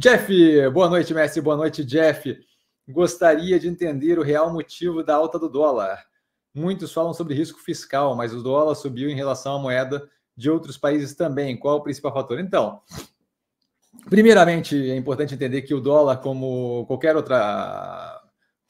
Jeff, boa noite, mestre. Boa noite, Jeff. Gostaria de entender o real motivo da alta do dólar. Muitos falam sobre risco fiscal, mas o dólar subiu em relação à moeda de outros países também. Qual o principal fator? Então, primeiramente é importante entender que o dólar, como qualquer outra,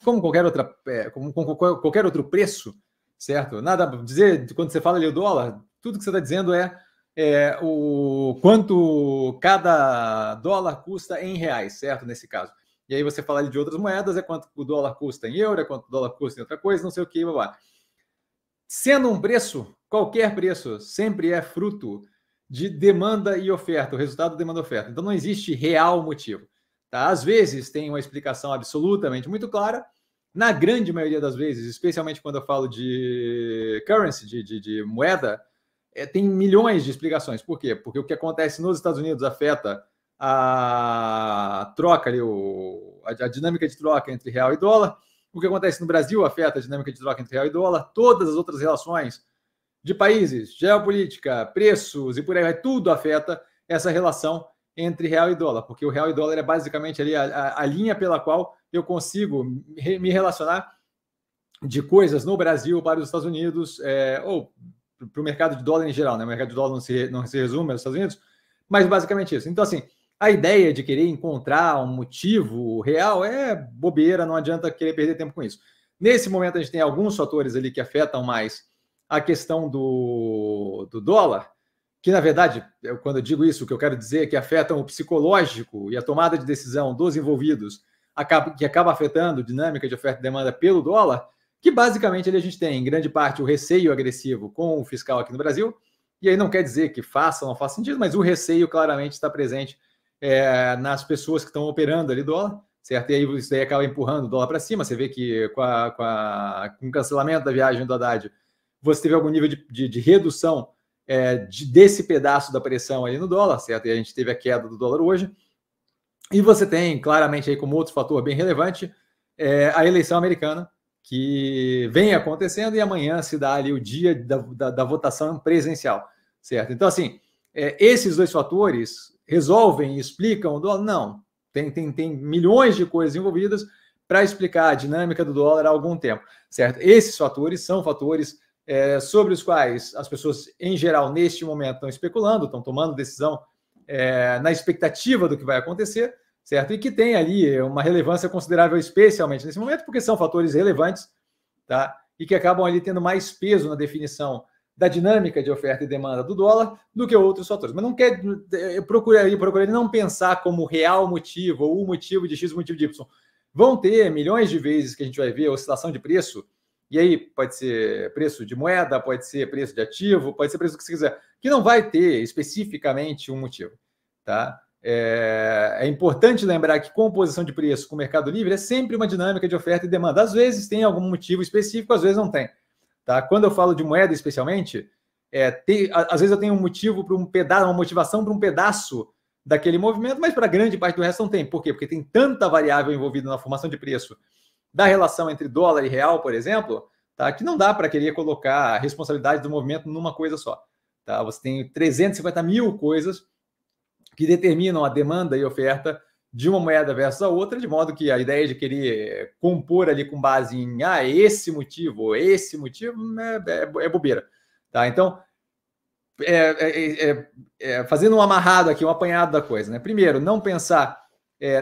como qualquer outra, é, como qualquer outro preço, certo? Nada a dizer quando você fala ali o dólar, tudo que você está dizendo é é, o quanto cada dólar custa em reais, certo? Nesse caso. E aí você fala de outras moedas, é quanto o dólar custa em euro, é quanto o dólar custa em outra coisa, não sei o que, blá, blá. Sendo um preço, qualquer preço sempre é fruto de demanda e oferta, o resultado demanda e oferta. Então não existe real motivo. Tá? Às vezes tem uma explicação absolutamente muito clara, na grande maioria das vezes, especialmente quando eu falo de currency, de, de, de moeda, é, tem milhões de explicações. Por quê? Porque o que acontece nos Estados Unidos afeta a troca, ali, o, a, a dinâmica de troca entre real e dólar. O que acontece no Brasil afeta a dinâmica de troca entre real e dólar. Todas as outras relações de países, geopolítica, preços e por aí vai, tudo afeta essa relação entre real e dólar, porque o real e dólar é basicamente ali a, a, a linha pela qual eu consigo me relacionar de coisas no Brasil para os Estados Unidos, é, ou para o mercado de dólar em geral, né? O mercado de dólar não se, não se resume aos Estados Unidos, mas basicamente isso. Então, assim, a ideia de querer encontrar um motivo real é bobeira, não adianta querer perder tempo com isso. Nesse momento, a gente tem alguns fatores ali que afetam mais a questão do, do dólar, que na verdade, eu, quando eu digo isso, o que eu quero dizer é que afetam o psicológico e a tomada de decisão dos envolvidos, acaba, que acaba afetando a dinâmica de oferta e demanda pelo dólar que basicamente ali a gente tem, em grande parte, o receio agressivo com o fiscal aqui no Brasil, e aí não quer dizer que faça ou não faça sentido, mas o receio claramente está presente é, nas pessoas que estão operando ali dólar, certo? E aí isso acaba empurrando o dólar para cima, você vê que com, a, com, a, com, o cancelamento da viagem do Haddad, você teve algum nível de, de, de redução é, de, desse pedaço da pressão ali no dólar, certo? E a gente teve a queda do dólar hoje, e você tem claramente aí como outro fator bem relevante é, a eleição americana, que vem acontecendo e amanhã se dá ali o dia da, da, da votação presencial, certo? Então, assim, é, esses dois fatores resolvem e explicam o dólar? Não. Tem, tem, tem milhões de coisas envolvidas para explicar a dinâmica do dólar há algum tempo, certo? Esses fatores são fatores é, sobre os quais as pessoas, em geral, neste momento estão especulando, estão tomando decisão é, na expectativa do que vai acontecer, certo? E que tem ali é, uma relevância considerável, especialmente nesse momento, porque são fatores relevantes, tá? E que acabam ali tendo mais peso na definição da dinâmica de oferta e demanda do dólar do que outros fatores. Mas não quer. Eu é, procurei, não pensar como real motivo, ou o motivo de X, motivo de Y. Vão ter milhões de vezes que a gente vai ver oscilação de preço, e aí pode ser preço de moeda, pode ser preço de ativo, pode ser preço que você quiser, que não vai ter especificamente um motivo. Tá? É, é, importante lembrar que composição de preço com o Mercado Livre é sempre uma dinâmica de oferta e demanda. Às vezes tem algum motivo específico, às vezes não tem. Tá? Quando eu falo de moeda, especialmente, é, tem, às vezes eu tenho um motivo para um pedaço, uma motivação para um pedaço daquele movimento, mas para grande parte do resto não tem. Por quê? Porque tem tanta variável envolvida na formação de preço da relação entre dólar e real, por exemplo, tá? que não dá para querer colocar a responsabilidade do movimento numa coisa só. Tá? Você tem 350 mil coisas que determinam a demanda e oferta de uma moeda versus a outra, de modo que a ideia de querer compor ali com base em ah, esse motivo, esse motivo, é, é, é bobeira. Tá? Então, é é, é, é, é, fazendo um amarrado aqui, um apanhado da coisa. Né? Primeiro, não pensar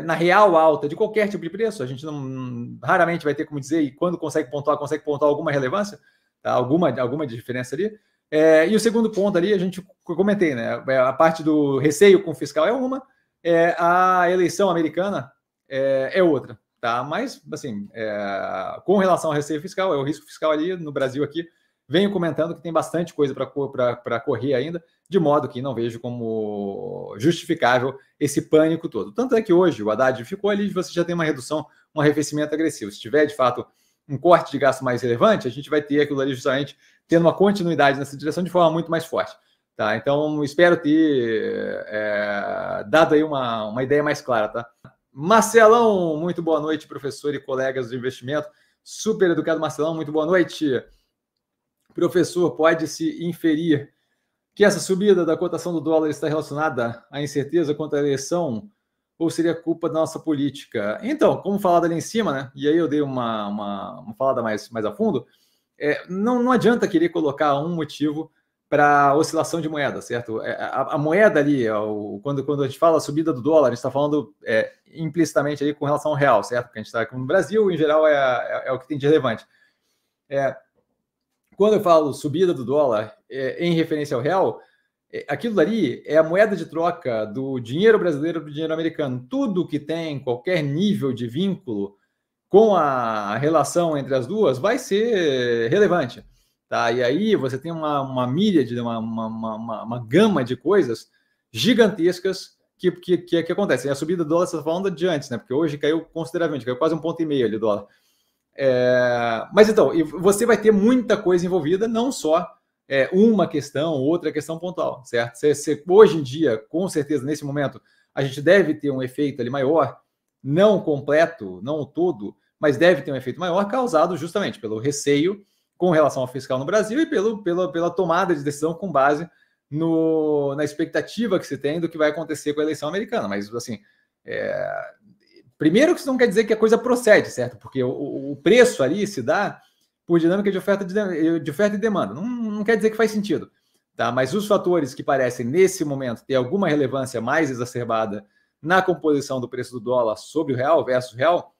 na real alta de qualquer tipo de preço, a gente não, raramente vai ter como dizer, e quando consegue pontuar, consegue pontuar alguma relevância, tá? alguma, alguma diferença ali. É, e o segundo ponto ali, a gente comentei, né? É, a parte do receio com o fiscal é uma, é, a eleição americana é, é outra, tá? Mas, assim, é, com relação ao receio fiscal, é o risco fiscal ali no Brasil aqui, venho comentando que tem bastante coisa para correr ainda, de modo que não vejo como justificável esse pânico todo. Tanto é que hoje o Haddad ficou ali, você já tem uma redução, um arrefecimento agressivo. Se tiver, de fato, um corte de gasto mais relevante, a gente vai ter aquilo ali justamente tendo uma continuidade nessa direção de forma muito mais forte. Tá, então, espero ter é, dado aí uma, uma ideia mais clara. Tá? Marcelão, muito boa noite, professor e colegas de investimento. Super educado, Marcelão, muito boa noite. Professor, pode-se inferir que essa subida da cotação do dólar está relacionada à incerteza quanto à eleição ou seria culpa da nossa política? Então, como falado ali em cima, né? E aí eu dei uma, uma, uma falada mais, mais a fundo. É, não, não adianta querer colocar um motivo para oscilação de moeda, certo? É, a, a moeda ali, é o, quando, quando a gente fala subida do dólar, a gente está falando é, implicitamente aí com relação ao real, certo? Porque a gente está no Brasil, em geral, é, é, é, o que tem de relevante. É, quando eu falo subida do dólar em referência ao real, é, aquilo dali é a moeda de troca do dinheiro brasileiro para o dinheiro americano. Tudo que tem qualquer nível de vínculo com a relação entre as duas vai ser relevante. Tá? E aí você tem uma, uma milha, de, uma, uma, uma, uma gama de coisas gigantescas que, que, que, é que acontecem. A subida do dólar, você está falando de antes, né? porque hoje caiu consideravelmente, caiu quase um ponto e meio ali o dólar. É... Mas então, você vai ter muita coisa envolvida, não só é, uma questão, outra é questão pontual, certo? Se, se, hoje em dia, com certeza, nesse momento, a gente deve ter um efeito ali maior, não completo, não todo, mas deve ter um efeito maior causado justamente pelo receio com relação ao fiscal no Brasil e pelo, pela, pela tomada de decisão com base no, na expectativa que se tem do que vai acontecer com a eleição americana. Mas, assim, é... primeiro que isso não quer dizer que a coisa procede, certo? Porque o, o preço ali se dá por dinâmica de oferta, de, de oferta e demanda. Não, não quer dizer que faz sentido. Tá? Mas os fatores que parecem, nesse momento, ter alguma relevância mais exacerbada na composição do preço do dólar sobre o real versus o real,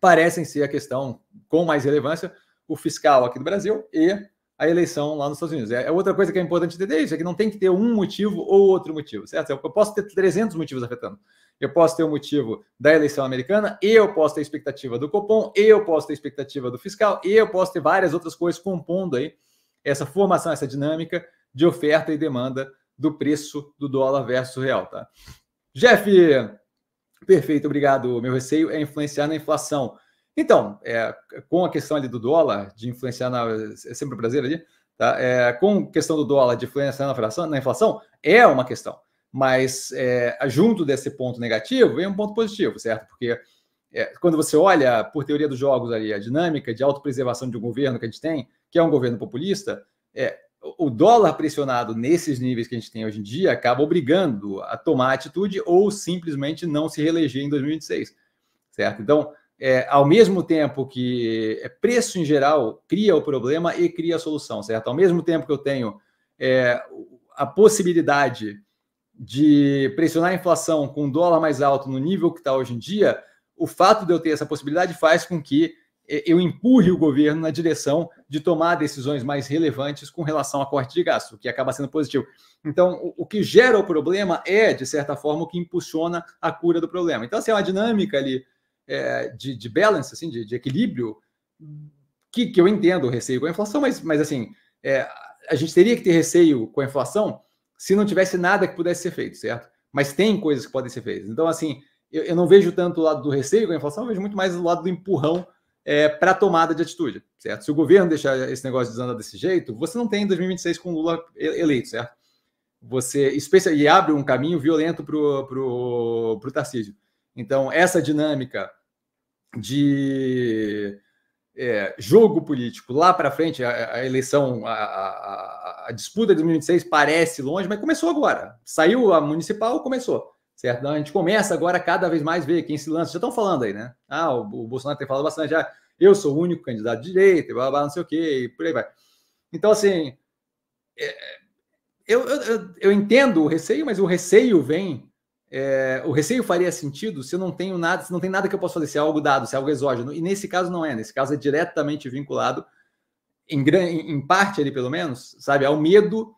parecem ser a questão com mais relevância o fiscal aqui do Brasil e a eleição lá nos Estados Unidos. É, é outra coisa que é importante entender isso, é que não tem que ter um motivo ou outro motivo, certo? Eu posso ter 300 motivos afetando. Eu posso ter o um motivo da eleição americana, eu posso ter a expectativa do Copom, eu posso ter a expectativa do fiscal, eu posso ter várias outras coisas compondo aí essa formação, essa dinâmica de oferta e demanda do preço do dólar versus real, tá? Jeff, perfeito, obrigado. Meu receio é influenciar na inflação. Então, é, com a questão ali do dólar, de influenciar na. É sempre um prazer ali, tá? É, com a questão do dólar de influenciar na inflação, na inflação é uma questão. Mas é, junto desse ponto negativo vem um ponto positivo, certo? Porque é, quando você olha, por teoria dos jogos ali, a dinâmica de autopreservação de um governo que a gente tem, que é um governo populista, é, o dólar pressionado nesses níveis que a gente tem hoje em dia acaba obrigando a tomar atitude ou simplesmente não se reeleger em 2026, certo? Então, é, ao mesmo tempo que é, preço em geral cria o problema e cria a solução, certo? Ao mesmo tempo que eu tenho é, a possibilidade de pressionar a inflação com o dólar mais alto no nível que está hoje em dia, o fato de eu ter essa possibilidade faz com que eh, eu empurre o governo na direção de tomar decisões mais relevantes com relação a corte de gasto, o que acaba sendo positivo. Então, o que gera o problema é, de certa forma, o que impulsiona a cura do problema. Então, assim, é uma dinâmica ali é, de, de, balance, assim, de, de equilíbrio, que, que, eu entendo o receio com a inflação, mas, mas assim, é, a gente teria que ter receio com a inflação se não tivesse nada que pudesse ser feito, certo? Mas tem coisas que podem ser feitas. Então, assim, eu, eu, não vejo tanto o lado do receio com a inflação, eu vejo muito mais o lado do empurrão é, para a tomada de atitude, certo? Se o governo deixar esse negócio desandar desse jeito, você não tem 2026 com Lula eleito, certo? Você e abre um caminho violento para o pro, pro Tarcísio. Então, essa dinâmica de é, jogo político lá para frente, a, a eleição, a, a, a, disputa de 2026 parece longe, mas começou agora. Saiu a municipal, começou certo? Então, a gente começa agora cada vez mais ver quem se lança. Já estão falando aí, né? Ah, o, o Bolsonaro tem falado bastante, já eu sou o único candidato de direita, blá, blá, não sei o quê, e por aí vai. Então, assim, é, eu, eu, eu, entendo o receio, mas o receio vem. É, o receio faria sentido se eu não tenho nada, se não tem nada que eu possa fazer, se é algo dado, se é algo exógeno. E nesse caso não é, nesse caso é diretamente vinculado, em, em parte ali pelo menos, sabe, ao medo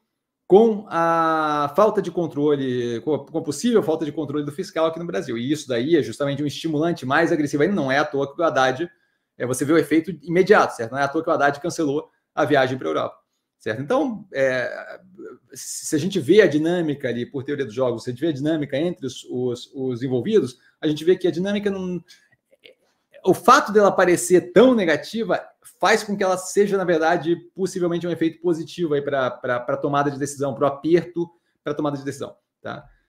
com a falta de controle, com a possível falta de controle do fiscal aqui no Brasil. E isso daí é justamente um estimulante mais agressivo. Ainda não é à toa que o Haddad, é, você vê o efeito imediato, certo? Não é à toa que o Haddad cancelou a viagem para a Europa, certo? Então, é, se a gente vê a dinâmica ali, por teoria dos jogos, se a gente vê a dinâmica entre os, os, os envolvidos, a gente vê que a dinâmica não... O fato dela parecer tão negativa faz com que ela seja, na verdade, possivelmente um efeito positivo para a tomada de decisão, para o aperto para a tomada de decisão. Tá?